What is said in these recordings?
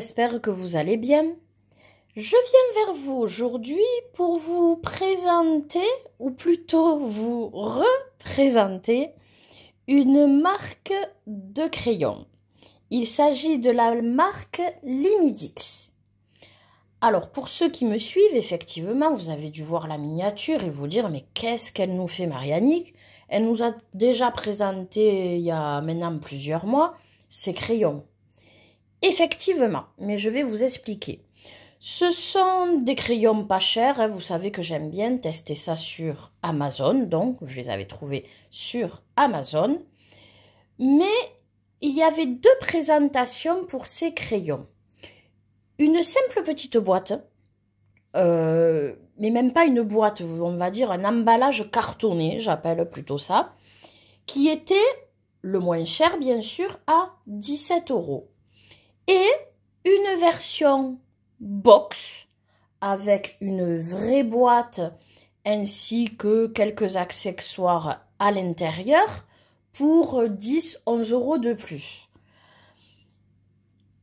j'espère que vous allez bien. Je viens vers vous aujourd'hui pour vous présenter, ou plutôt vous représenter, une marque de crayon. Il s'agit de la marque Limidix. Alors pour ceux qui me suivent, effectivement, vous avez dû voir la miniature et vous dire mais qu'est-ce qu'elle nous fait Marianique Elle nous a déjà présenté il y a maintenant plusieurs mois ses crayons. Effectivement, mais je vais vous expliquer. Ce sont des crayons pas chers, hein, vous savez que j'aime bien tester ça sur Amazon, donc je les avais trouvés sur Amazon. Mais il y avait deux présentations pour ces crayons. Une simple petite boîte, euh, mais même pas une boîte, on va dire un emballage cartonné, j'appelle plutôt ça, qui était le moins cher bien sûr à 17 euros et une version box avec une vraie boîte ainsi que quelques accessoires à l'intérieur pour 10-11 euros de plus.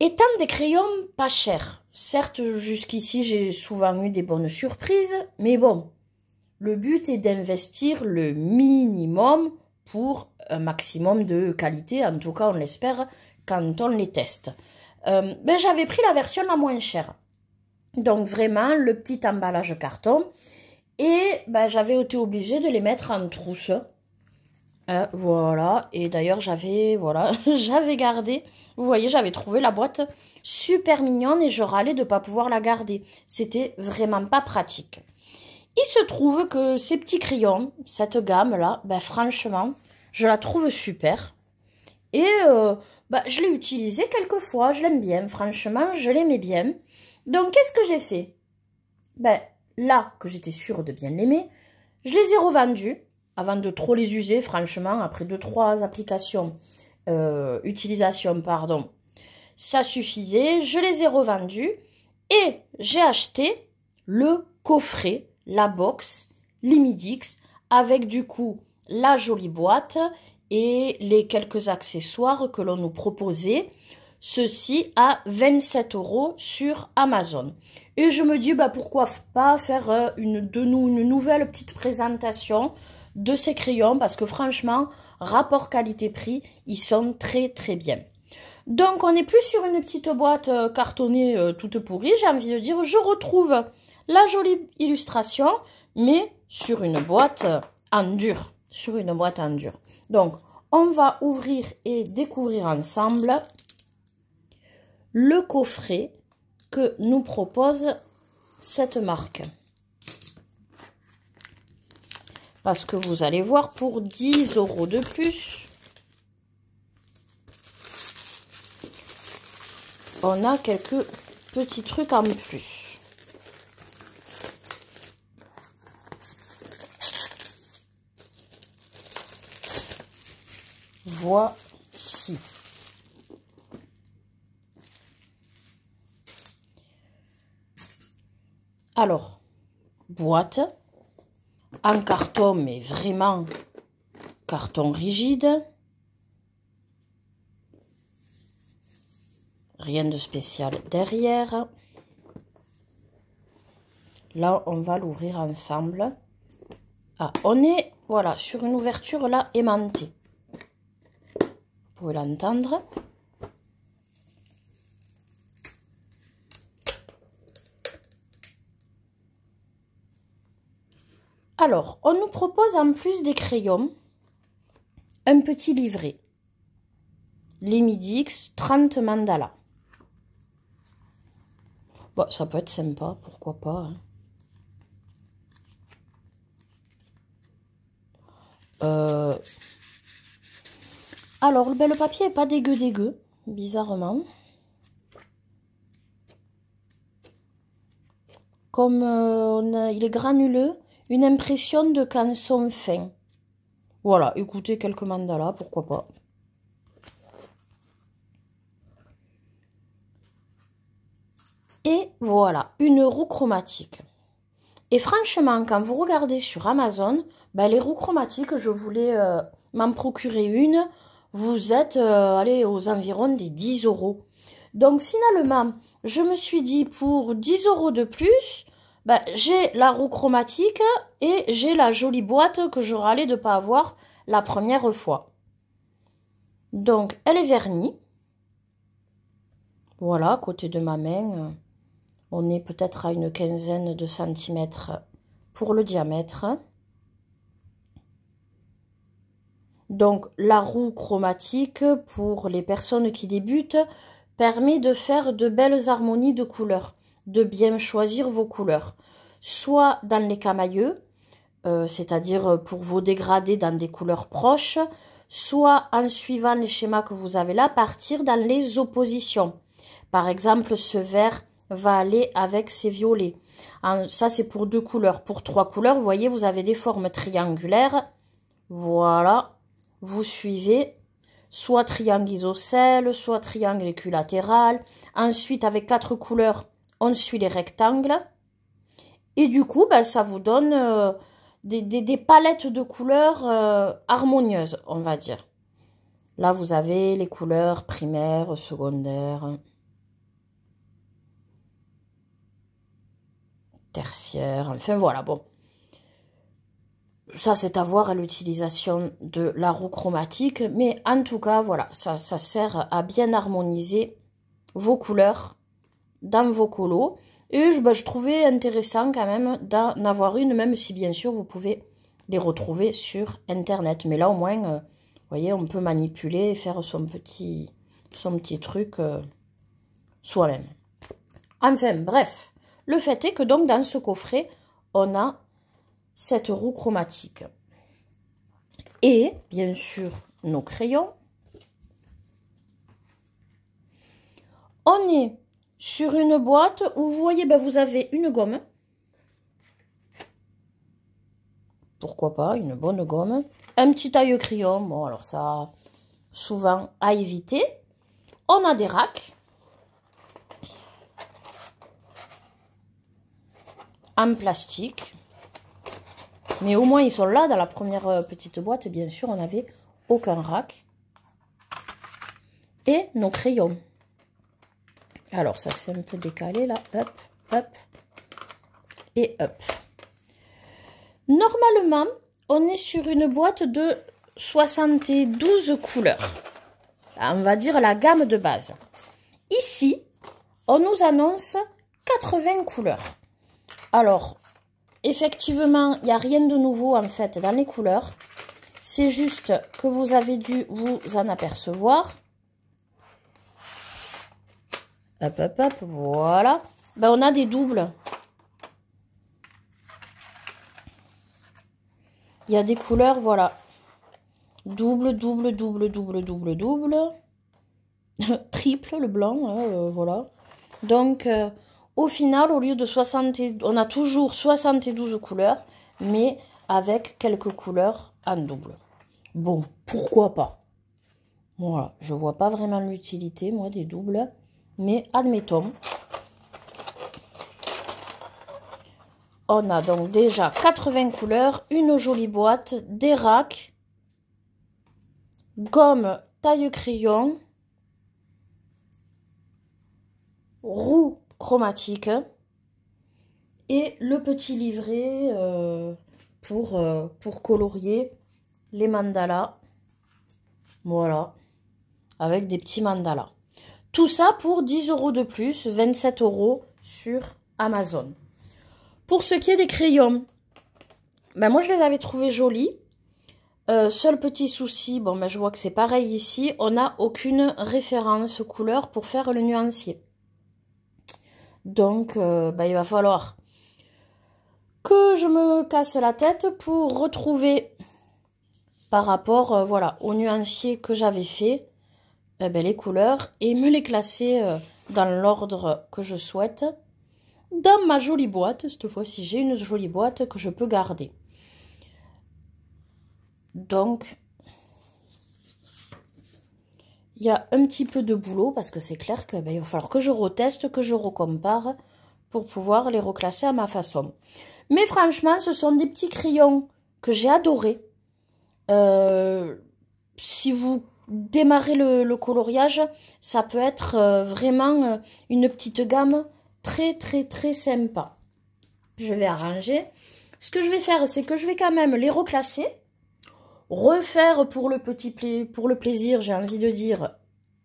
Étant des crayons pas chers, certes jusqu'ici j'ai souvent eu des bonnes surprises, mais bon, le but est d'investir le minimum pour un maximum de qualité, en tout cas on l'espère quand on les teste. Euh, ben, j'avais pris la version la moins chère. Donc vraiment le petit emballage carton. Et ben, j'avais été obligée de les mettre en trousse. Euh, voilà. Et d'ailleurs j'avais voilà, j'avais gardé. Vous voyez, j'avais trouvé la boîte super mignonne et je râlais de ne pas pouvoir la garder. C'était vraiment pas pratique. Il se trouve que ces petits crayons, cette gamme-là, ben, franchement, je la trouve super. Et euh, bah, je l'ai utilisé quelques fois, je l'aime bien, franchement, je l'aimais bien. Donc, qu'est-ce que j'ai fait Ben, là, que j'étais sûre de bien l'aimer, je les ai revendus, avant de trop les user, franchement, après deux, trois applications, euh, utilisations, pardon, ça suffisait, je les ai revendus, et j'ai acheté le coffret, la box, Limidix, avec du coup la jolie boîte et les quelques accessoires que l'on nous proposait. Ceci à 27 euros sur Amazon. Et je me dis, bah, pourquoi pas faire euh, une, de nous une nouvelle petite présentation de ces crayons parce que franchement, rapport qualité-prix, ils sont très très bien. Donc on n'est plus sur une petite boîte euh, cartonnée euh, toute pourrie, j'ai envie de dire, je retrouve la jolie illustration, mais sur une boîte en dur sur une boîte en dur. Donc, on va ouvrir et découvrir ensemble le coffret que nous propose cette marque. Parce que vous allez voir, pour 10 euros de plus, on a quelques petits trucs en plus. voici. Alors, boîte en carton, mais vraiment carton rigide. Rien de spécial derrière. Là, on va l'ouvrir ensemble. Ah, on est voilà sur une ouverture là aimantée l'entendre. Alors, on nous propose en plus des crayons, un petit livret. Les Midix 30 mandalas. Bon, ça peut être sympa, pourquoi pas. Hein. Euh, alors, le le papier n'est pas dégueu dégueu, bizarrement. Comme euh, il est granuleux, une impression de canson fin. Voilà, écoutez quelques mandalas, pourquoi pas. Et voilà, une roue chromatique. Et franchement, quand vous regardez sur Amazon, ben, les roues chromatiques, je voulais euh, m'en procurer une vous êtes euh, allé aux environs des 10 euros. Donc finalement, je me suis dit pour 10 euros de plus, ben, j'ai la roue chromatique et j'ai la jolie boîte que je râlais de ne pas avoir la première fois. Donc elle est vernie. Voilà, à côté de ma main, on est peut-être à une quinzaine de centimètres pour le diamètre. Donc la roue chromatique, pour les personnes qui débutent, permet de faire de belles harmonies de couleurs, de bien choisir vos couleurs, soit dans les camailleux, euh, c'est-à-dire pour vos dégradés dans des couleurs proches, soit en suivant les schémas que vous avez là, partir dans les oppositions. Par exemple, ce vert va aller avec ces violets. ça, c'est pour deux couleurs. Pour trois couleurs, vous voyez, vous avez des formes triangulaires. Voilà, vous suivez soit triangle isocèle, soit triangle équilatéral. Ensuite, avec quatre couleurs, on suit les rectangles. Et du coup, ben, ça vous donne euh, des, palettes de couleurs euh, harmonieuses, on va dire. Là, vous avez les couleurs primaires, secondaires, tertiaires, enfin voilà, bon ça c'est à voir à l'utilisation de la roue chromatique, mais en tout cas, voilà, ça, ça sert à bien harmoniser vos couleurs dans vos colos. Et je, bah, trouvais intéressant quand même d'en avoir une, même si bien sûr vous pouvez les retrouver sur internet. Mais là au moins, euh, vous voyez, on peut manipuler et faire son petit, son petit truc euh, soi-même. Enfin bref, le fait est que donc dans ce coffret, on a cette roue chromatique. Et, bien sûr, nos crayons. On est sur une boîte où vous voyez, ben, vous avez une gomme. Pourquoi pas, une bonne gomme. Un petit taille crayon, bon alors ça, souvent à éviter. On a des racks. En plastique. Mais au moins, ils sont là. Dans la première euh, petite boîte, bien sûr, on n'avait aucun rack. Et nos crayons. Alors, ça c'est un peu décalé, là. Hop, hop et hop. Normalement, on est sur une boîte de 72 couleurs. Ah, on va dire la gamme de base. Ici, on nous annonce 80 couleurs. Alors, effectivement, il n'y a rien de nouveau en fait dans les couleurs. C'est juste que vous avez dû vous en apercevoir. Hop, hop, hop, voilà. Ben, on a des doubles. Il y a des couleurs, voilà. Double, double, double, double, double, double. Triple, le blanc, hein, euh, voilà. Donc, euh, au final, au lieu de 60, on a toujours 72 couleurs, mais avec quelques couleurs en double. Bon, pourquoi pas Voilà, je vois pas vraiment l'utilité, moi, des doubles, mais admettons. On a donc déjà 80 couleurs, une jolie boîte, des racks, gomme taille crayon, roue chromatique et le petit livret euh, pour, euh, pour colorier les mandalas. Voilà, avec des petits mandalas. Tout ça pour 10 euros de plus, 27 euros sur Amazon. Pour ce qui est des crayons, ben moi je les avais trouvés jolis. Euh, seul petit souci, bon ben je vois que c'est pareil ici, on n'a aucune référence couleur pour faire le nuancier. Donc, euh, bah, il va falloir que je me casse la tête pour retrouver par rapport euh, voilà, au nuancier que j'avais fait eh ben, les couleurs et me les classer euh, dans l'ordre que je souhaite dans ma jolie boîte. Cette fois-ci, j'ai une jolie boîte que je peux garder. Donc, il y a un petit peu de boulot parce que c'est clair qu'il ben, va falloir que je reteste, que je recompare pour pouvoir les reclasser à ma façon. Mais franchement, ce sont des petits crayons que j'ai adorés. Euh, si vous démarrez le, coloriage, ça peut être euh, vraiment euh, une petite gamme très très très sympa. Je vais arranger. Ce que je vais faire, c'est que je vais quand même les reclasser refaire pour le petit pour le plaisir, j'ai envie de dire,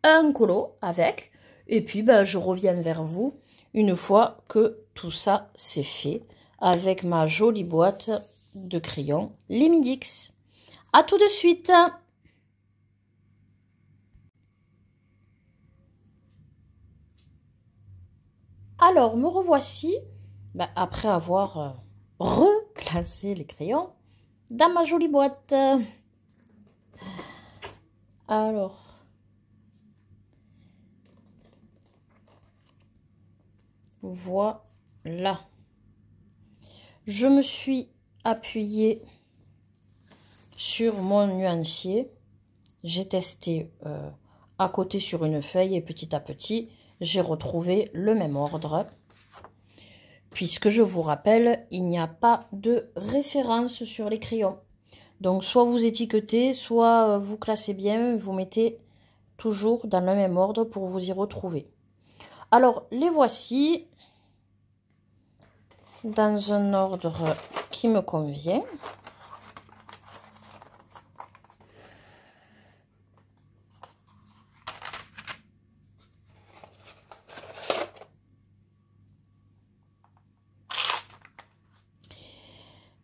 un colo avec. Et puis, ben, je reviens vers vous une fois que tout ça c'est fait avec ma jolie boîte de crayons Limidix. À tout de suite Alors, me revoici, ben, après avoir reclassé euh, replacé les crayons, dans ma jolie boîte. Alors. Voilà. Je me suis appuyée sur mon nuancier. J'ai testé euh, à côté sur une feuille et petit à petit, j'ai retrouvé le même ordre puisque je vous rappelle, il n'y a pas de référence sur les crayons. Donc soit vous étiquetez, soit euh, vous classez bien, vous mettez toujours dans le même ordre pour vous y retrouver. Alors les voici dans un ordre qui me convient.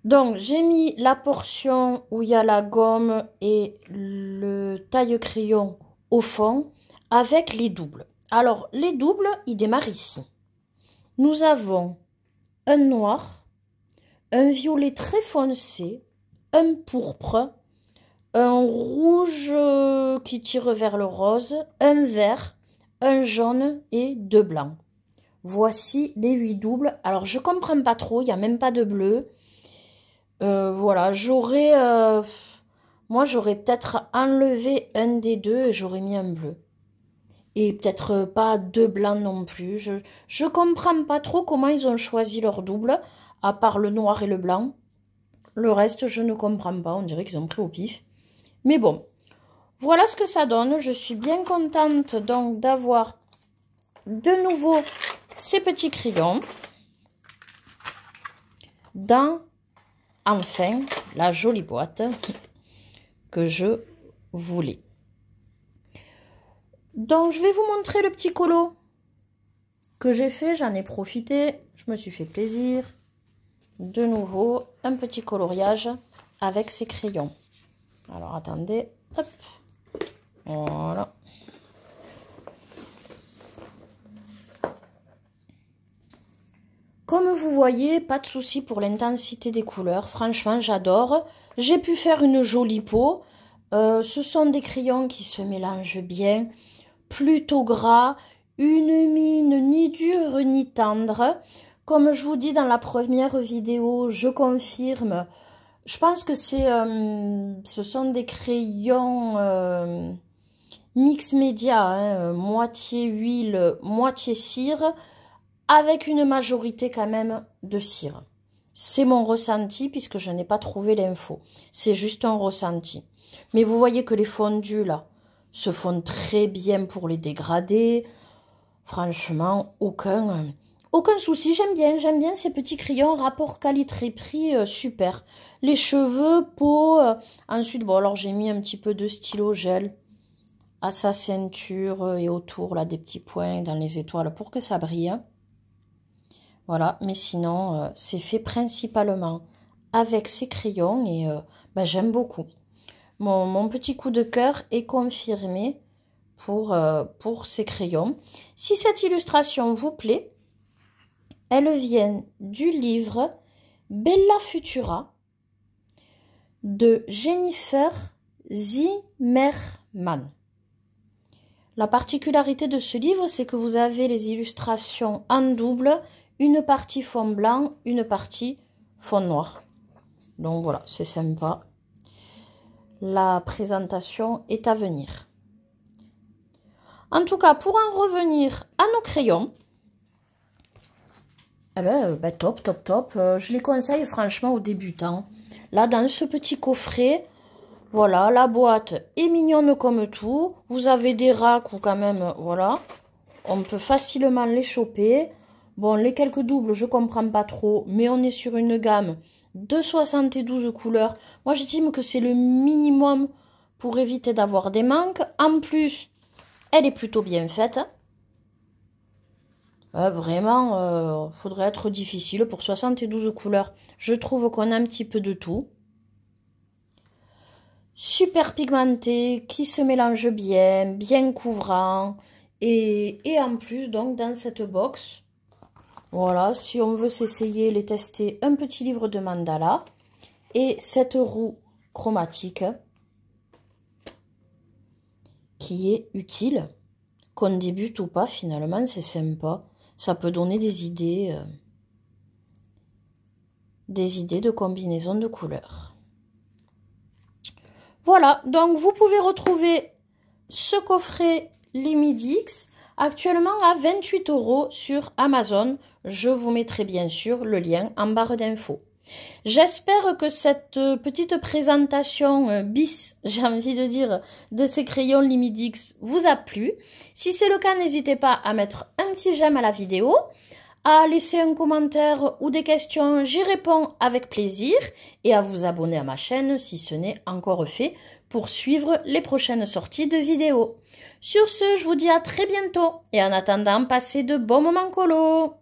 Donc, j'ai mis la portion où il y a la gomme et le taille-crayon au fond avec les doubles. Alors, les doubles, ils démarrent ici. Nous avons un noir, un violet très foncé, un pourpre, un rouge euh, qui tire vers le rose, un vert, un jaune et deux blancs. Voici les huit doubles. Alors, je comprends pas trop, il n'y a même pas de bleu. Euh, voilà, j'aurais... Euh, moi, j'aurais peut-être enlevé un des deux et j'aurais mis un bleu. Et peut-être euh, pas deux blancs non plus. Je, je comprends pas trop comment ils ont choisi leur double, à part le noir et le blanc. Le reste, je ne comprends pas. On dirait qu'ils ont pris au pif. Mais bon, voilà ce que ça donne. Je suis bien contente donc d'avoir de nouveau ces petits crayons dans enfin la jolie boîte que je voulais. Donc, je vais vous montrer le petit colo que j'ai fait. J'en ai profité. Je me suis fait plaisir. De nouveau, un petit coloriage avec ces crayons. Alors, attendez. Hop. Voilà. Comme vous voyez, pas de souci pour l'intensité des couleurs. Franchement, j'adore. J'ai pu faire une jolie peau. Euh, ce sont des crayons qui se mélangent bien, plutôt gras, une mine ni dure ni tendre. Comme je vous dis dans la première vidéo, je confirme. Je pense que c'est, euh, ce sont des crayons euh, mix média, hein, moitié huile, moitié cire avec une majorité quand même de cire. C'est mon ressenti puisque je n'ai pas trouvé l'info. C'est juste un ressenti. Mais vous voyez que les fondus là se font très bien pour les dégrader. Franchement, aucun, aucun souci. J'aime bien, j'aime bien ces petits crayons rapport qualité-prix euh, super. Les cheveux, peau. Euh, ensuite, bon alors j'ai mis un petit peu de stylo gel à sa ceinture euh, et autour là des petits points dans les étoiles pour que ça brille. Hein. Voilà, mais sinon, euh, c'est fait principalement avec ces crayons et euh, bah, j'aime beaucoup. Mon, petit coup de cœur est confirmé pour, euh, pour ces crayons. Si cette illustration vous plaît, elle vient du livre Bella Futura de Jennifer Zimmerman. La particularité de ce livre, c'est que vous avez les illustrations en double une partie fond blanc, une partie fond noir. Donc voilà, c'est sympa. La présentation est à venir. En tout cas, pour en revenir à nos crayons, eh ben, euh, ben, top, top, top. Euh, je les conseille franchement aux débutants. Là, dans ce petit coffret, voilà, la boîte est mignonne comme tout. Vous avez des racks ou quand même, euh, voilà, on peut facilement les choper. Bon, les quelques doubles, je comprends pas trop, mais on est sur une gamme de 72 couleurs. Moi, j'estime que c'est le minimum pour éviter d'avoir des manques. En plus, elle est plutôt bien faite. Euh, vraiment, euh, faudrait être difficile pour 72 couleurs. Je trouve qu'on a un petit peu de tout. Super pigmenté, qui se mélange bien, bien couvrant. Et, et en plus, donc, dans cette box, voilà, si on veut s'essayer, les tester, un petit livre de mandala et cette roue chromatique qui est utile, qu'on débute ou pas finalement, c'est sympa. Ça peut donner des idées, euh, des idées de combinaison de couleurs. Voilà, donc vous pouvez retrouver ce coffret les actuellement à 28 euros sur Amazon. Je vous mettrai bien sûr le lien en barre d'infos. J'espère que cette petite présentation euh, bis, j'ai envie de dire, de ces crayons Limidix vous a plu. Si c'est le cas, n'hésitez pas à mettre un petit j'aime à la vidéo, à laisser un commentaire ou des questions, j'y réponds avec plaisir, et à vous abonner à ma chaîne si ce n'est encore fait, pour suivre les prochaines sorties de vidéos. Sur ce, je vous dis à très bientôt et en attendant, passez de bons moments colos